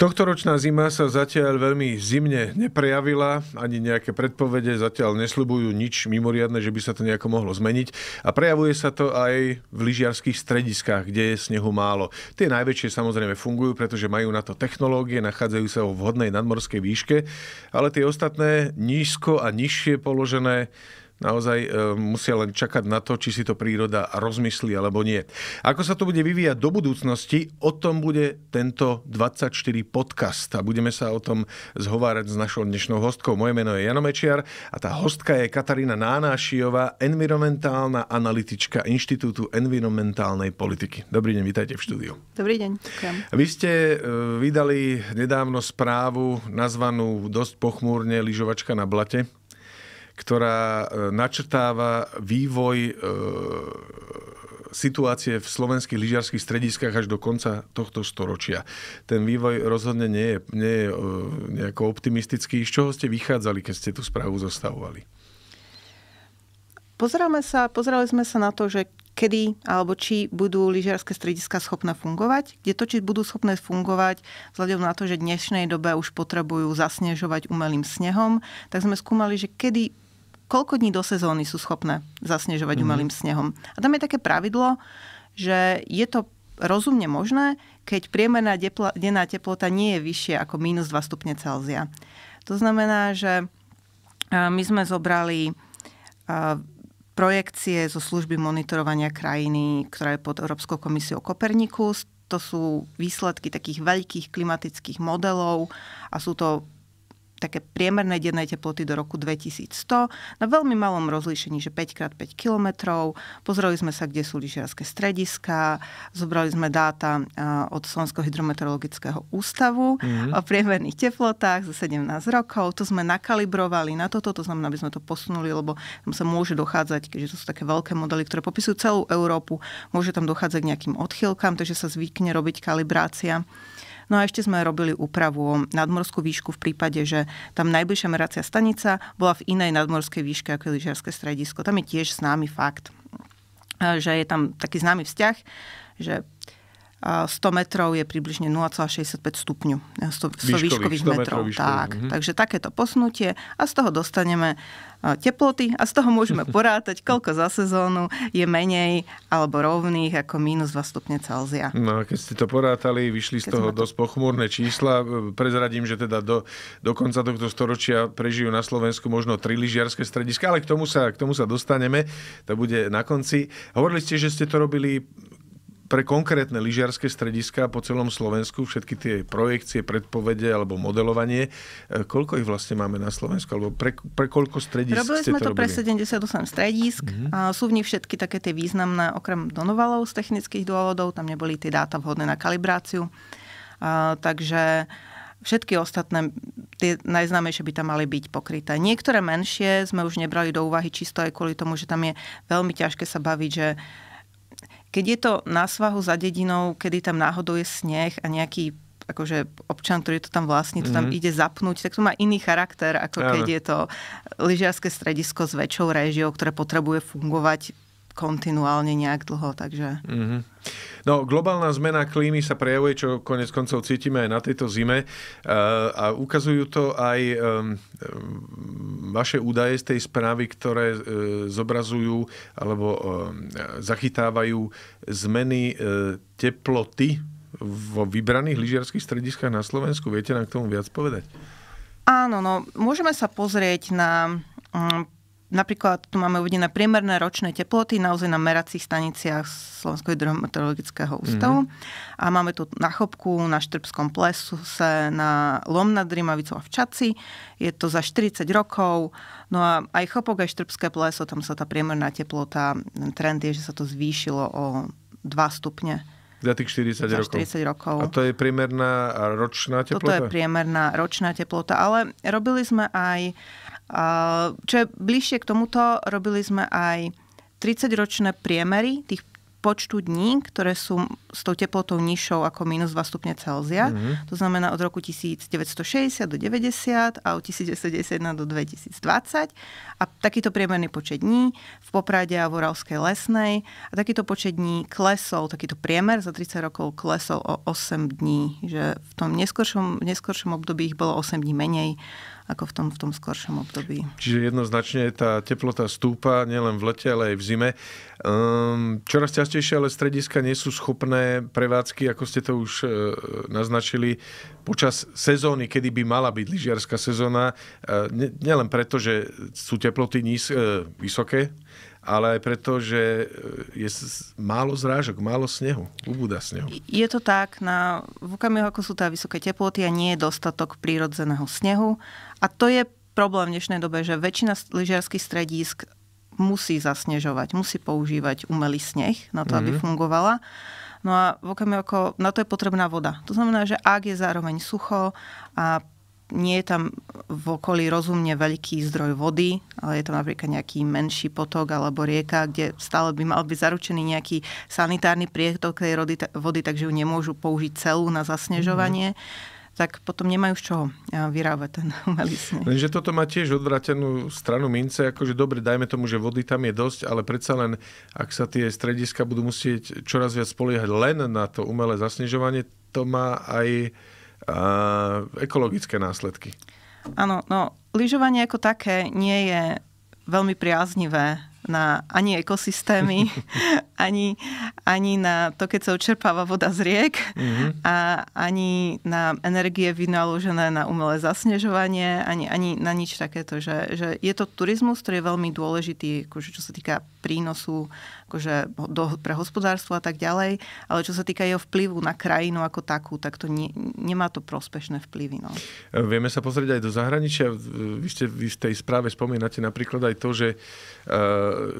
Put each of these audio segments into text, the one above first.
Tohtoročná zima sa zatiaľ veľmi zimne neprejavila, ani nejaké predpovede zatiaľ nesľubujú nič mimoriadne, že by sa to nejako mohlo zmeniť. A prejavuje sa to aj v lyžiarských strediskách, kde je snehu málo. Tie najväčšie samozrejme fungujú, pretože majú na to technológie, nachádzajú sa vo vhodnej nadmorskej výške, ale tie ostatné nízko a nižšie položené naozaj e, musia len čakať na to, či si to príroda rozmyslí alebo nie. Ako sa to bude vyvíjať do budúcnosti, o tom bude tento 24 podcast a budeme sa o tom zhovárať s našou dnešnou hostkou. Moje meno je Jano Mečiar a tá hostka je Katarína Nánášiová, environmentálna analytička Inštitútu environmentálnej politiky. Dobrý deň, vítajte v štúdiu. Dobrý deň. Ďakujem. Vy ste e, vydali nedávno správu nazvanú dosť pochmúrne lyžovačka na blate ktorá e, načrtáva vývoj e, situácie v slovenských lyžiarských strediskách až do konca tohto storočia. Ten vývoj rozhodne nie je, nie je e, nejako optimistický. Z čoho ste vychádzali, keď ste tú správu zostavovali? sa, pozerali sme sa na to, že kedy alebo či budú lyžiarske strediska schopné fungovať, kde to, či budú schopné fungovať, vzhľadom na to, že v dnešnej dobe už potrebujú zasnežovať umelým snehom, tak sme skúmali, že kedy koľko dní do sezóny sú schopné zasnežovať mm. umelým snehom. A tam je také pravidlo, že je to rozumne možné, keď priemerná depla, denná teplota nie je vyššia ako minus 2 stupne Celzia. To znamená, že my sme zobrali projekcie zo služby monitorovania krajiny, ktorá je pod Európskou komisiou Kopernikus. To sú výsledky takých veľkých klimatických modelov a sú to také priemerné denné teploty do roku 2100 na veľmi malom rozlíšení, že 5x5 km. Pozreli sme sa, kde sú lyžiarské strediska, zobrali sme dáta od Slovenského hydrometeorologického ústavu mm-hmm. o priemerných teplotách za 17 rokov. To sme nakalibrovali na toto, to znamená, aby sme to posunuli, lebo tam sa môže dochádzať, keďže to sú také veľké modely, ktoré popisujú celú Európu, môže tam dochádzať k nejakým odchýlkam, takže sa zvykne robiť kalibrácia No a ešte sme robili úpravu nadmorskú výšku v prípade, že tam najbližšia meracia stanica bola v inej nadmorskej výške ako je lyžiarske stredisko. Tam je tiež známy fakt, že je tam taký známy vzťah, že 100 metrov je približne 0,65 stupňu 100, 100 výškových, výškových metrov. metrov výškových. Tak, mm-hmm. Takže takéto posunutie a z toho dostaneme teploty a z toho môžeme porátať, koľko za sezónu je menej alebo rovných ako minus 2 stupne Celzia. No a keď ste to porátali, vyšli keď z toho to... dosť pochmúrne čísla. Prezradím, že teda do, do konca tohto storočia prežijú na Slovensku možno tri lyžiarske strediska, ale k tomu sa, k tomu sa dostaneme. To bude na konci. Hovorili ste, že ste to robili pre konkrétne lyžiarske strediska po celom Slovensku, všetky tie projekcie, predpovede alebo modelovanie, e, koľko ich vlastne máme na Slovensku, alebo pre, pre koľko stredisk Robili ste sme to, robili? pre 78 stredisk. mm-hmm. a sú v nich všetky také tie významné, okrem Donovalov z technických dôvodov, tam neboli tie dáta vhodné na kalibráciu. A, takže Všetky ostatné, tie najznámejšie by tam mali byť pokryté. Niektoré menšie sme už nebrali do úvahy čisto aj kvôli tomu, že tam je veľmi ťažké sa baviť, že keď je to na svahu za dedinou, kedy tam náhodou je sneh a nejaký akože občan, ktorý to tam vlastní, to tam mm-hmm. ide zapnúť, tak to má iný charakter, ako ja, keď je to lyžiarske stredisko s väčšou réžiou, ktoré potrebuje fungovať kontinuálne nejak dlho, takže... Mm-hmm. No, globálna zmena klímy sa prejavuje, čo konec koncov cítime aj na tejto zime e, a ukazujú to aj e, vaše údaje z tej správy, ktoré e, zobrazujú alebo zachytávajú zmeny teploty vo vybraných lyžiarských strediskách na Slovensku. Viete nám k tomu viac povedať? Áno, no, môžeme sa pozrieť na Napríklad tu máme uvedené priemerné ročné teploty naozaj na meracích staniciach Slovenského hydrometeorologického mhm. ústavu. Mm-hmm. A máme tu na Chopku, na Štrbskom se na Lom nad Rímavicou a v Čaci. Je to za 40 rokov. No a aj Chopok, aj Štrbské pleso, tam sa tá priemerná teplota, trend je, že sa to zvýšilo o 2 stupne. Za tých 40 za rokov. rokov. A to je priemerná ročná teplota? Toto je priemerná ročná teplota, ale robili sme aj, čo je bližšie k tomuto, robili sme aj 30-ročné priemery tých počtu dní, ktoré sú s tou teplotou nižšou ako minus 2 stupne Celzia. Mm-hmm. To znamená od roku 1960 do 90 a od 1991 do 2020. A takýto priemerný počet dní v Poprade a v Oralskej lesnej. A takýto počet dní klesol, takýto priemer za 30 rokov klesol o 8 dní. Že v tom neskoršom, neskôršom období ich bolo 8 dní menej ako v tom, v tom skoršom období. Čiže jednoznačne tá teplota stúpa nielen v lete, ale aj v zime. Um, čoraz častejšie ale strediska nie sú schopné prevádzky, ako ste to už e, naznačili, počas sezóny, kedy by mala byť lyžiarska sezóna, e, nielen preto, že sú teploty níz, e, vysoké, ale aj preto, že e, je málo zrážok, málo snehu, ubúda snehu. Je to tak, na, v okamihu, ako sú tá vysoké teploty a nie je dostatok prírodzeného snehu. A to je problém v dnešnej dobe, že väčšina lyžiarských stredísk musí zasnežovať, musí používať umelý sneh na to, aby mhm. fungovala. No a v okamihu, na to je potrebná voda. To znamená, že ak je zároveň sucho a nie je tam v okolí rozumne veľký zdroj vody, ale je tam napríklad nejaký menší potok alebo rieka, kde stále by mal byť zaručený nejaký sanitárny prietok tej vody, takže ju nemôžu použiť celú na zasnežovanie. Mm-hmm tak potom nemajú z čoho vyrábať ten umelý sneh. Lenže toto má tiež odvratenú stranu mince, akože dobre, dajme tomu, že vody tam je dosť, ale predsa len, ak sa tie strediska budú musieť čoraz viac spoliehať len na to umelé zasnežovanie, to má aj a ekologické následky. Áno, no lyžovanie ako také nie je veľmi priaznivé na ani ekosystémy, ani, ani na to, keď sa odčerpáva voda z riek mm-hmm. a ani na energie vynaložené na umelé zasnežovanie, ani, ani na nič takéto. Že, že je to turizmus, ktorý je veľmi dôležitý, akože čo sa týka prínosu akože do, pre hospodárstvo a tak ďalej, ale čo sa týka jeho vplyvu na krajinu ako takú, tak to nie, nemá to prospešné vplyvy. No. E, vieme sa pozrieť aj do zahraničia. Vy, ste, vy v tej správe spomínate napríklad aj to, že e,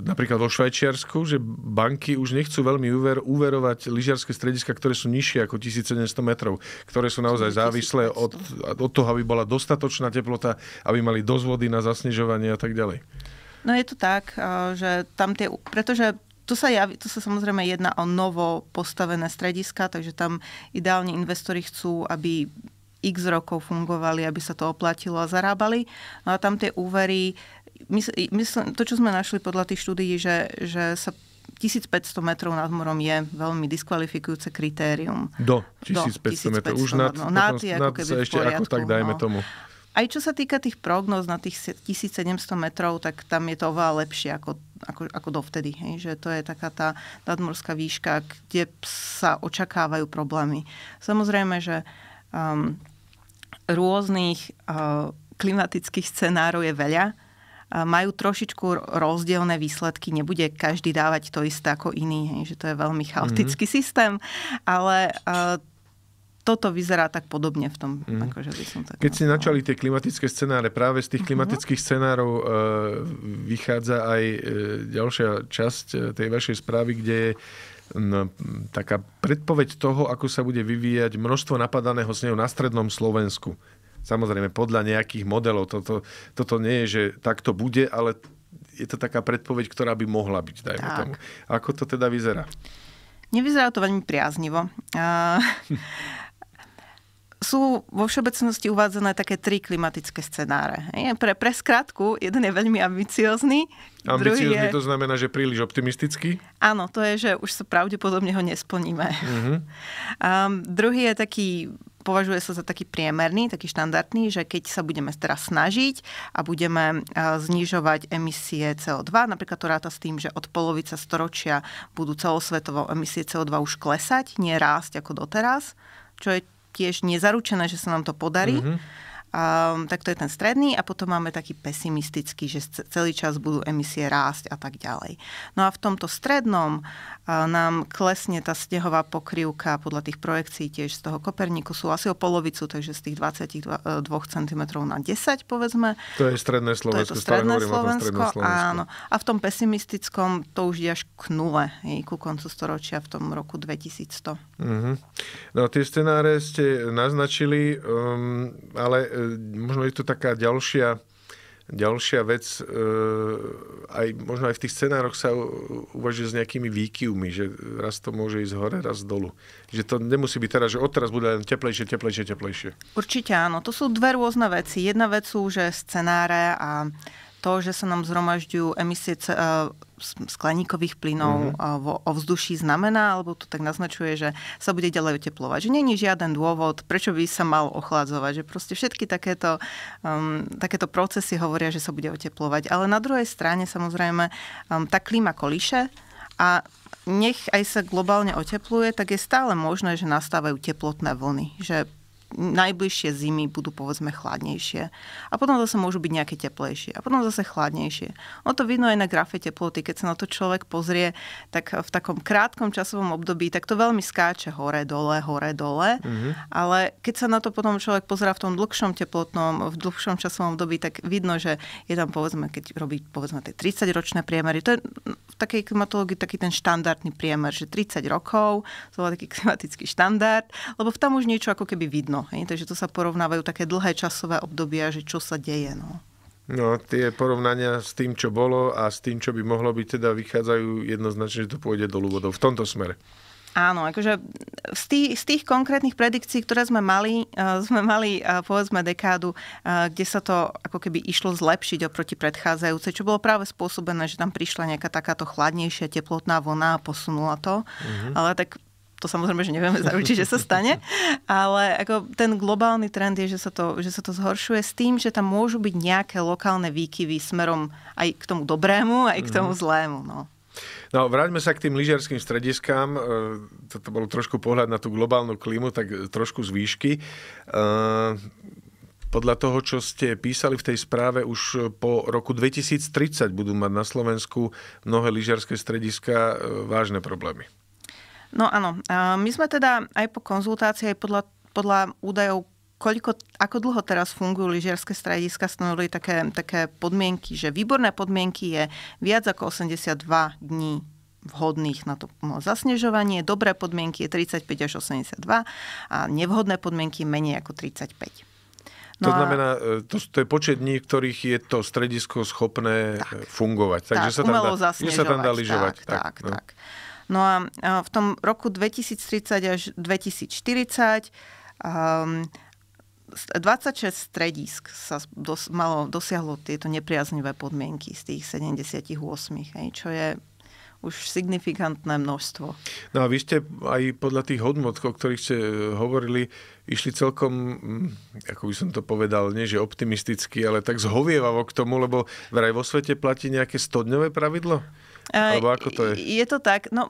napríklad vo Švajčiarsku, že banky už nechcú veľmi úver, úverovať lyžiarske strediska, ktoré sú nižšie ako 1700 metrov, ktoré sú naozaj závislé od, od toho, aby bola dostatočná teplota, aby mali dosť vody na zasnežovanie a tak ďalej. No je to tak, e, že tam tie, pretože tu sa, javí, tu sa samozrejme jedná o novo postavené strediska, takže tam ideálne investori chcú, aby x rokov fungovali, aby sa to oplatilo a zarábali. No a tam tie úvery, myslím, mysl, to, čo sme našli podľa tých štúdií, že, že sa 1500 metrov nad morom je veľmi diskvalifikujúce kritérium. Do 1500, 1500 metrov. Už nad, no, nad, ako nad keby ešte poriadku, ako tak dajme no. tomu. Aj čo sa týka tých prognóz na tých 1700 metrov, tak tam je to oveľa lepšie ako ako, ako dovtedy. Hej? Že to je taká tá nadmorská výška, kde sa očakávajú problémy. Samozrejme, že um, rôznych uh, klimatických scenárov je veľa majú trošičku rozdielne výsledky. Nebude každý dávať to isté ako iný, hej, že to je veľmi chaotický mm-hmm. systém, ale uh, toto vyzerá tak podobne v tom. Mm. Akože by som tak Keď si načali tie klimatické scenáre, práve z tých mhm. klimatických mm-hmm. scenárov e, vychádza aj e, ďalšia časť e, tej vašej správy, kde je no, taká predpoveď toho, ako sa bude vyvíjať množstvo napadaného snehu na strednom Slovensku. Samozrejme, podľa nejakých modelov. Toto, toto nie je, že takto bude, ale je to taká predpoveď, ktorá by mohla byť, dajme tak. tomu. Ako to teda vyzerá? Nevyzerá to veľmi priaznivo. sú vo všeobecnosti uvádzané také tri klimatické scenáre. Je pre, pre skratku, jeden je veľmi ambiciózny. Ambiciózny je... to znamená, že príliš optimistický? Áno, to je, že už sa pravdepodobne ho nesplníme. Uh-huh. Um, druhý je taký považuje sa za taký priemerný, taký štandardný, že keď sa budeme teraz snažiť a budeme znižovať emisie CO2, napríklad to ráta s tým, že od polovice storočia budú celosvetovo emisie CO2 už klesať, nie rásť ako doteraz, čo je tiež nezaručené, že sa nám to podarí. Mm-hmm Um, tak to je ten stredný a potom máme taký pesimistický, že celý čas budú emisie rásť a tak ďalej. No a v tomto strednom uh, nám klesne tá snehová pokrývka podľa tých projekcií tiež z toho Koperniku sú asi o polovicu, takže z tých 22 ehm, cm na 10 povedzme. To je stredné Slovensko. To je to stredné Slovensko, Slovensko, áno. A v tom pesimistickom to už je až k nule, je, ku koncu storočia v tom roku 2100. Mm-hmm. No tie scenáre ste naznačili, um, ale E, možno je to taká ďalšia Ďalšia vec, e, aj, možno aj v tých scenároch sa uvažuje s nejakými výkyvmi, že raz to môže ísť hore, raz dolu. Že to nemusí byť teraz, že odteraz bude len teplejšie, teplejšie, teplejšie. Určite áno. To sú dve rôzne veci. Jedna vec sú, že scenáre a to, že sa nám zhromažďujú emisie skleníkových plynov mm-hmm. vo ovzduší znamená, alebo to tak naznačuje, že sa bude ďalej oteplovať. Že není žiaden dôvod, prečo by sa mal ochladzovať. Že proste všetky takéto, um, takéto procesy hovoria, že sa bude oteplovať. Ale na druhej strane samozrejme um, tá klíma kolíše a nech aj sa globálne otepluje, tak je stále možné, že nastávajú teplotné vlny. Že najbližšie zimy budú povedzme chladnejšie. A potom zase môžu byť nejaké teplejšie. A potom zase chladnejšie. Ono to vidno aj na grafe teploty. Keď sa na to človek pozrie, tak v takom krátkom časovom období, tak to veľmi skáče hore, dole, hore, dole. Mm-hmm. Ale keď sa na to potom človek pozrie v tom dlhšom teplotnom, v dlhšom časovom období, tak vidno, že je tam povedzme, keď robí povedzme tie 30-ročné priemery, to je takej klimatológii taký ten štandardný priemer, že 30 rokov, to bol taký klimatický štandard, lebo v tam už niečo ako keby vidno. Hej? Takže to sa porovnávajú také dlhé časové obdobia, že čo sa deje. No. No, tie porovnania s tým, čo bolo a s tým, čo by mohlo byť, teda vychádzajú jednoznačne, že to pôjde dolu vodou v tomto smere. Áno, akože z tých, z tých konkrétnych predikcií, ktoré sme mali, uh, sme mali uh, povedzme dekádu, uh, kde sa to ako keby išlo zlepšiť oproti predchádzajúcej, čo bolo práve spôsobené, že tam prišla nejaká takáto chladnejšia teplotná vlna a posunula to. Mm-hmm. Ale tak to samozrejme, že nevieme zaručiť, že sa stane, ale ako ten globálny trend je, že sa, to, že sa to zhoršuje s tým, že tam môžu byť nejaké lokálne výkyvy smerom aj k tomu dobrému, aj k tomu mhm. zlému. No. No, vráťme sa k tým lyžiarským strediskám. E, toto bolo trošku pohľad na tú globálnu klímu, tak trošku z výšky. E, podľa toho, čo ste písali v tej správe, už po roku 2030 budú mať na Slovensku mnohé lyžiarské strediska e, vážne problémy. No áno, my sme teda aj po konzultácii, aj podľa podľa údajov koľko, ako dlho teraz fungujú lyžiarske strediska, stanovili také, také podmienky, že výborné podmienky je viac ako 82 dní vhodných na to zasnežovanie, dobré podmienky je 35 až 82 a nevhodné podmienky menej ako 35. No to znamená, e, to, to je počet dní, v ktorých je to stredisko schopné e, tak, fungovať. Takže tak, sa, tam dá, sa tam dá lyžovať. Tak, tak, tak, no. tak. No a e, v tom roku 2030 až 2040 um, ehm, 26 stredisk sa dos, malo, dosiahlo tieto nepriaznivé podmienky z tých 78, hej, čo je už signifikantné množstvo. No a vy ste aj podľa tých hodnot, o ktorých ste e, hovorili, išli celkom, ako by som to povedal, nie že optimisticky, ale tak zhovievavo k tomu, lebo vraj vo svete platí nejaké stodňové pravidlo? Alebo ako to je? Je to tak, no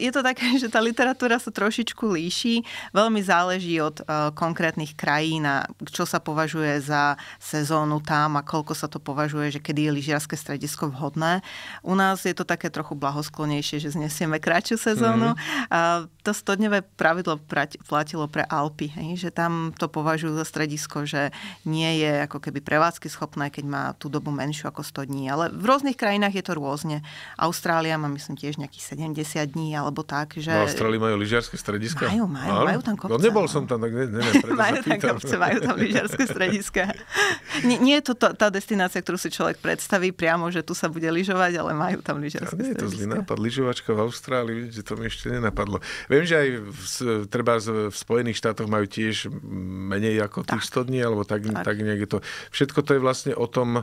je to také, že tá literatúra sa trošičku líši. Veľmi záleží od uh, konkrétnych krajín a čo sa považuje za sezónu tam a koľko sa to považuje, že kedy je lyžiarske stredisko vhodné. U nás je to také trochu blahosklonejšie, že znesieme kráčiu sezónu. Mm. Uh, to stodňové pravidlo platilo pre Alpy, hej, že tam to považujú za stredisko, že nie je ako keby prevádzky schopné, keď má tú dobu menšiu ako 100 dní. Ale v rôznych krajinách je to rôzne. Austrália má myslím tiež nejakých 70 dní, ale alebo tak. Že... V Austrálii majú lyžiarske strediska? Majú, majú, Mal? majú tam no, kopce. No nebol som tam, tak ne, neviem. majú tam kopce, majú tam lyžiarske strediska. nie, nie je to, tá destinácia, ktorú si človek predstaví priamo, že tu sa bude lyžovať, ale majú tam lyžiarske strediska. Nie je to zlý nápad. Lyžovačka v Austrálii, že to mi ešte nenapadlo. Viem, že aj v, treba v Spojených štátoch majú tiež menej ako tých 100 dní, alebo tak, tak. tak je to. Všetko to je vlastne o tom, eh,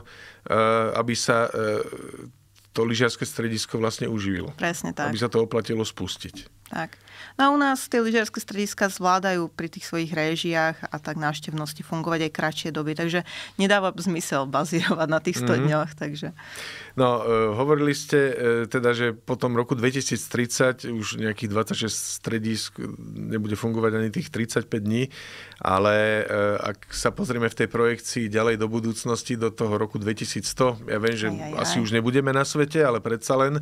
aby sa eh, to lyžiarske stredisko vlastne uživilo. Presne tak. Aby sa to oplatilo spustiť. Tak. No a u nás tie lyžiarske strediska zvládajú pri tých svojich réžiách a tak návštevnosti fungovať aj kratšie doby, takže nedáva zmysel bazírovať na tých 100 mm-hmm. dňoch. Takže... No, e, hovorili ste e, teda, že po tom roku 2030 už nejakých 26 stredisk nebude fungovať ani tých 35 dní, ale e, ak sa pozrieme v tej projekcii ďalej do budúcnosti, do toho roku 2100, ja viem, že aj, aj, aj. asi už nebudeme na svete, ale predsa len,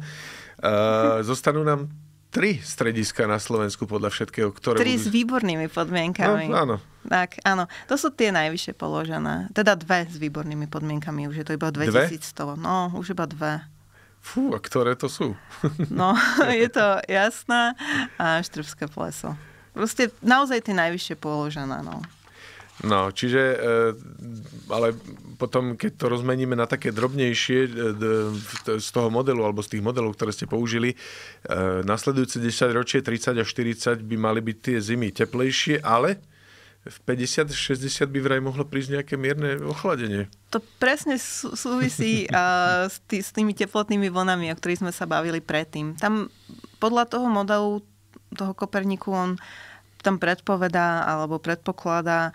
Uh, zostanú nám tri strediska na Slovensku podľa všetkého, ktoré... Tri budú... s výbornými podmienkami. No, áno. Tak, áno. To sú tie najvyššie položené. Teda dve s výbornými podmienkami. Už je to iba 2100. Dve? No, už iba dve. Fú, a ktoré to sú? no, je to jasná a štrbské pleso. Proste naozaj tie najvyššie položené, no. No, čiže, eh, ale potom, keď to rozmeníme na také drobnejšie eh, z toho modelu alebo z tých modelov, ktoré ste použili, eh, nasledujúce 10 ročie, 30 a 40 by mali byť tie zimy teplejšie, ale v 50-60 by vraj mohlo prísť nejaké mierne ochladenie. To presne súvisí s, tý, s tými teplotnými vlnami, o ktorých sme sa bavili predtým. Tam podľa toho modelu toho Koperniku on tam predpovedá alebo predpokladá uh,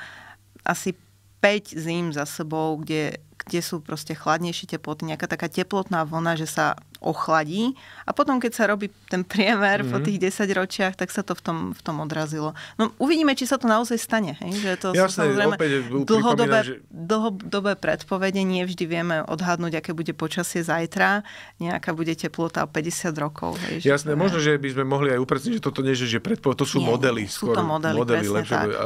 asi 5 zím za sebou, kde, kde sú proste chladnejšie teploty, nejaká taká teplotná vlna, že sa ochladí. A potom, keď sa robí ten priemer mm. po mhm. tých 10 ročiach, tak sa to v tom, v tom odrazilo. No uvidíme, či sa to naozaj stane. Hej? Že to Jasné, samozrejme opäť dlhodobé, že... dlhodobé predpovede nie vždy vieme odhadnúť, aké bude počasie zajtra, nejaká bude teplota o 50 rokov. Hej? Jasné, možno, že by sme mohli aj upresniť, že toto nie je, že predpovede, to sú nie, modely. Sú skôr, to modely, modely lepšie, A, a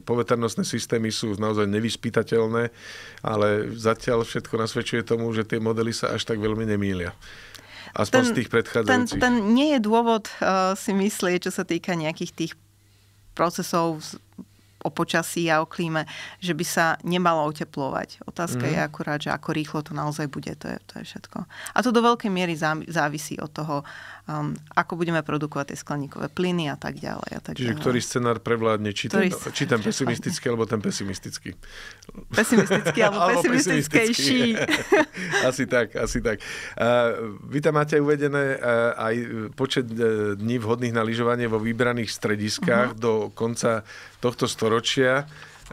poveternostné systémy sú naozaj nevyspytateľné, ale zatiaľ všetko nasvedčuje tomu, že tie modely sa až tak veľmi nemýlia. Aspoň ten, z tých predchádzajúcich. Ten, ten nie je dôvod uh, si myslieť, čo sa týka nejakých tých procesov z, o počasí a o klíme, že by sa nemalo oteplovať. Otázka mm. je mhm. akurát, že ako rýchlo to naozaj bude, to je, to je všetko. A to do veľkej miery závisí od toho, um, ako budeme produkovať tie skleníkové plyny a tak ďalej. A tak Čiže ďalej. ktorý scenár prevládne, či ten, ktorý... či ten pesimistický, alebo ten pesimistický. Pesimistický alebo, alebo pesimistickejší. asi tak, asi tak. Uh, vy tam máte uvedené uh, aj počet uh, dní vhodných na lyžovanie vo vybraných strediskách uh-huh. do konca tohto storočia.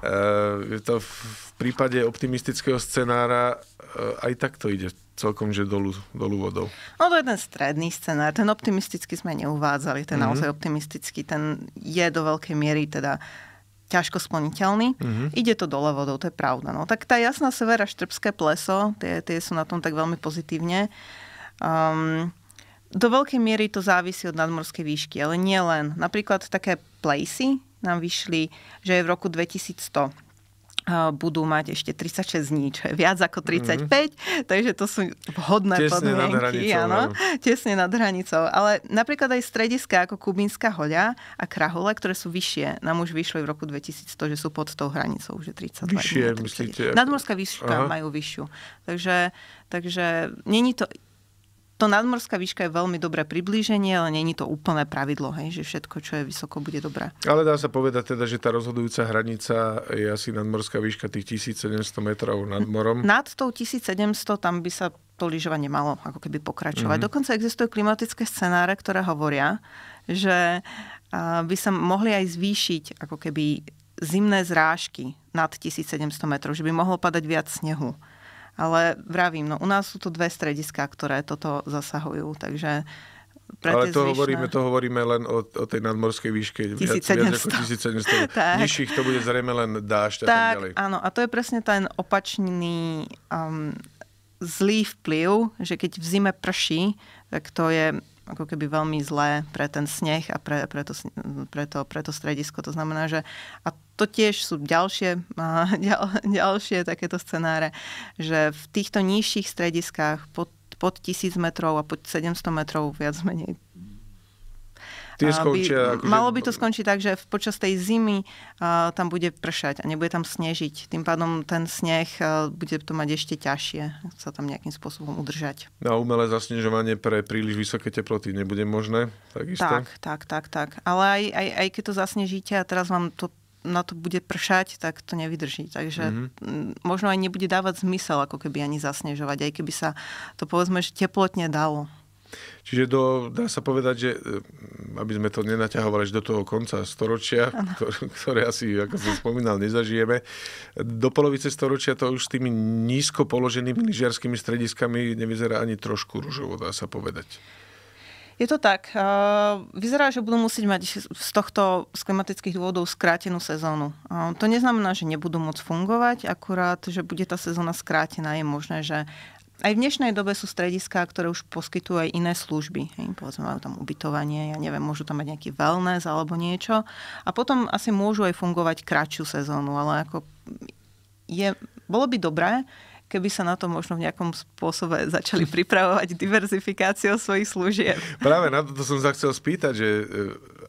Uh, je to v prípade optimistického scenára uh, aj takto ide celkom že dolu, dolu vodou. No to je ten stredný scenár. Ten optimistický sme neuvádzali. Ten mm-hmm. naozaj optimistický. Ten je do veľkej miery teda ťažko splniteľný. Mm-hmm. Ide to dole vodou, to je pravda. No. Tak tá jasná severa, Štrbské pleso, tie, tie sú na tom tak veľmi pozitívne. Um, do veľkej miery to závisí od nadmorskej výšky, ale nie len. Napríklad také placy nám vyšli, že je v roku 2100 budú mať ešte 36 dní, čo je viac ako 35, mm-hmm. takže to sú vhodné tesne podmienky. Nad hranicou, áno, tesne nad hranicou. Ale napríklad aj strediska ako Kubínska hoľa a Krahole, ktoré sú vyššie, nám už vyšlo v roku 2000, že sú pod tou hranicou, že 30 Vyššie, myslíte? Nadmorská výška Aha. majú vyššiu. Takže, takže není to to nadmorská výška je veľmi dobré priblíženie, ale není to úplné pravidlo, hej, že všetko, čo je vysoko, bude dobré. Ale dá sa povedať teda, že tá rozhodujúca hranica je asi nadmorská výška tých 1700 metrov nad morom. Nad tou 1700 tam by sa to lyžovanie malo ako keby pokračovať. Mm-hmm. Dokonca existujú klimatické scenáre, ktoré hovoria, že by sa mohli aj zvýšiť ako keby zimné zrážky nad 1700 metrov, že by mohlo padať viac snehu. Ale vravím, no u nás sú tu dve strediska, ktoré toto zasahujú, takže pre Ale to zvyšné. hovoríme, to hovoríme len o, o tej nadmorskej výške. 1700. Viac, viac ako 1700. Nižších to bude zrejme len dážď tak, tak ďalej. Áno, a to je presne ten opačný um, zlý vplyv, že keď v zime prší, tak to je ako keby veľmi zlé pre ten sneh a pre, pre, to, pre, to, pre to stredisko. To znamená, že a to tiež sú ďalšie, ďal, ďalšie takéto scenáre, že v týchto nižších strediskách pod, pod 1000 metrov a pod 700 metrov viac menej Tie skončia, by, akože... Malo by to skončiť tak, že počas tej zimy uh, tam bude pršať a nebude tam snežiť. Tým pádom ten sneh uh, bude to mať ešte ťažšie, sa tam nejakým spôsobom udržať. No a umelé zasnežovanie pre príliš vysoké teploty nebude možné? Takisto? Tak, tak, tak, tak. Ale aj, aj, aj keď to zasnežíte a teraz vám to na to bude pršať, tak to nevydrží. Takže mm-hmm. možno aj nebude dávať zmysel, ako keby ani zasnežovať, aj keby sa to povedzme, že teplotne dalo. Čiže do, dá sa povedať, že e, aby sme to nenaťahovali až do toho konca storočia, ktoré, ktoré asi, ako som spomínal, nezažijeme, do polovice storočia to už s tými nízko položenými lyžiarskými strediskami nevyzerá ani trošku ružovo, dá sa povedať. Je to tak. Vyzerá, že budú musieť mať z tohto, z klimatických dôvodov skrátenú sezónu. To neznamená, že nebudú môcť fungovať, akurát, že bude tá sezóna skrátená. Je možné, že aj v dnešnej dobe sú strediská, ktoré už poskytujú aj iné služby. Hej, povedzme, majú tam ubytovanie, ja neviem, môžu tam mať nejaký wellness alebo niečo. A potom asi môžu aj fungovať kratšiu sezónu, ale ako je, bolo by dobré, keby sa na to možno v nejakom spôsobe začali pripravovať diverzifikáciou svojich služieb. Práve na toto som sa chcel spýtať, že e,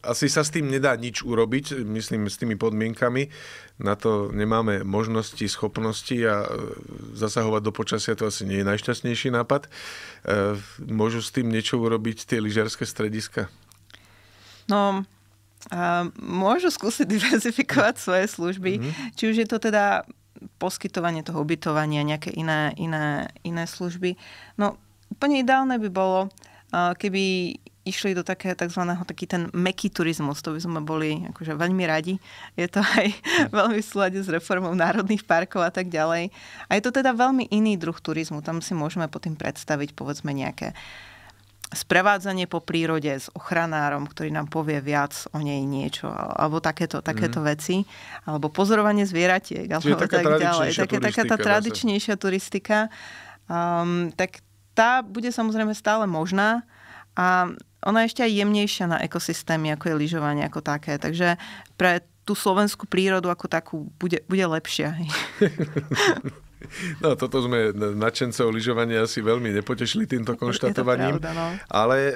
asi sa s tým nedá nič urobiť, myslím, s tými podmienkami. Na to nemáme možnosti, schopnosti a e, zasahovať do počasia to asi nie je najšťastnejší nápad. E, môžu s tým niečo urobiť tie lyžiarske strediska? No, a e, môžu skúsiť diverzifikovať svoje služby. Mm-hmm. Či už je to teda poskytovanie toho ubytovania, nejaké iné, iné, iné služby. No úplne ideálne by bolo, keby išli do také tzv. taký ten meký turizmus, to by sme boli akože veľmi radi. Je to aj hm. veľmi v súlade s reformou národných parkov a tak ďalej. A je to teda veľmi iný druh turizmu, tam si môžeme potom predstaviť povedzme nejaké sprevádzanie po prírode s ochranárom, ktorý nám povie viac o nej niečo, alebo takéto, takéto mm. veci, alebo pozorovanie zvieratiek, alebo Čiže tak ďalej. Také, taká tá tradičnejšia turistika. Um, tak tá bude samozrejme stále možná a ona je ešte aj jemnejšia na ekosystémy, ako je lyžovanie ako také. Takže pre tú slovenskú prírodu ako takú bude, bude lepšia. No, toto sme nadšencov lyžovania asi veľmi nepotešili týmto konštatovaním. Je to pravda, no. Ale e,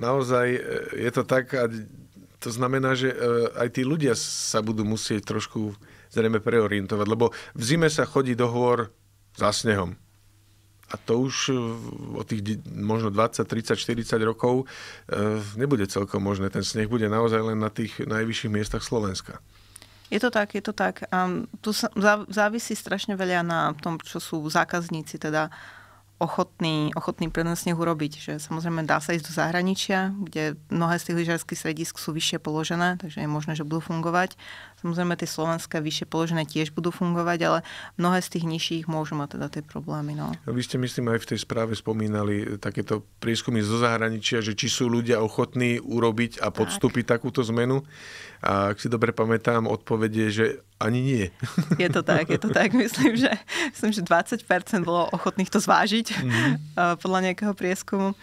naozaj e, je to tak a to znamená, že e, aj tí ľudia sa budú musieť trošku zrejme preorientovať, lebo v zime sa chodí do hôr za snehom a to už e, o tých možno 20, 30, 40 rokov e, nebude celkom možné. Ten sneh bude naozaj len na tých najvyšších miestach Slovenska. Je to tak, je to tak. A tu závisí strašne veľa na tom, čo sú zákazníci teda ochotní, ochotní pre ten sneh urobiť. Že samozrejme dá sa ísť do zahraničia, kde mnohé z tých lyžiarských stredisk sú vyššie položené, takže je možné, že budú fungovať. Samozrejme tie slovenské vyššie položené tiež budú fungovať, ale mnohé z tých nižších môžu mať teda tie problémy. No. Vy ste myslím aj v tej správe spomínali e, takéto prieskumy zo zahraničia, že či sú ľudia ochotní urobiť a podstúpiť tak. takúto zmenu. A ak si dobre pamätám, odpovede, že ani nie. Je to tak, je to tak. Myslím, že, myslím, že 20% bolo ochotných to zvážiť mm-hmm. podľa nejakého prieskumu. E,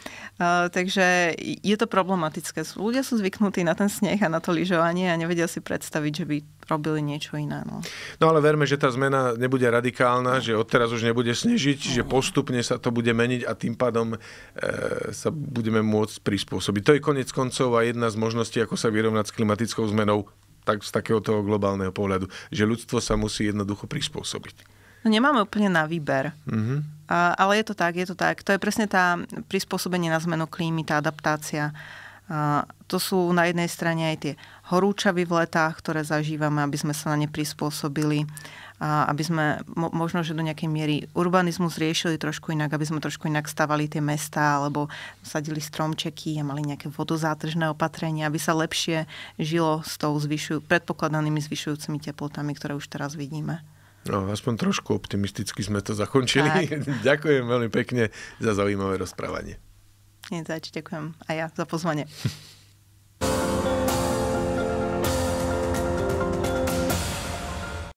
takže je to problematické. Ľudia sú zvyknutí na ten sneh a na to lyžovanie a nevedia si predstaviť, že by robili niečo iné. No. no ale verme, že tá zmena nebude radikálna, no. že odteraz už nebude snežiť, no. že postupne sa to bude meniť a tým pádom e, sa budeme môcť prispôsobiť. To je konec koncov a jedna z možností, ako sa vyrovnať s klimatickou zmenou tak z takého toho globálneho pohľadu, že ľudstvo sa musí jednoducho prispôsobiť. No nemáme úplne na výber. Mm-hmm. A, ale je to tak, je to tak. To je presne tá prispôsobenie na zmenu klímy, tá adaptácia. To sú na jednej strane aj tie horúčavy v letách, ktoré zažívame, aby sme sa na ne prispôsobili, aby sme možno, že do nejakej miery urbanizmus riešili trošku inak, aby sme trošku inak stavali tie mesta, alebo sadili stromčeky a mali nejaké vodozátržné opatrenia, aby sa lepšie žilo s tou zvyšuj- predpokladanými zvyšujúcimi teplotami, ktoré už teraz vidíme. No, aspoň trošku optimisticky sme to zakončili. Ďakujem veľmi pekne za zaujímavé rozprávanie. Nezač, ďakujem aj ja za pozvanie.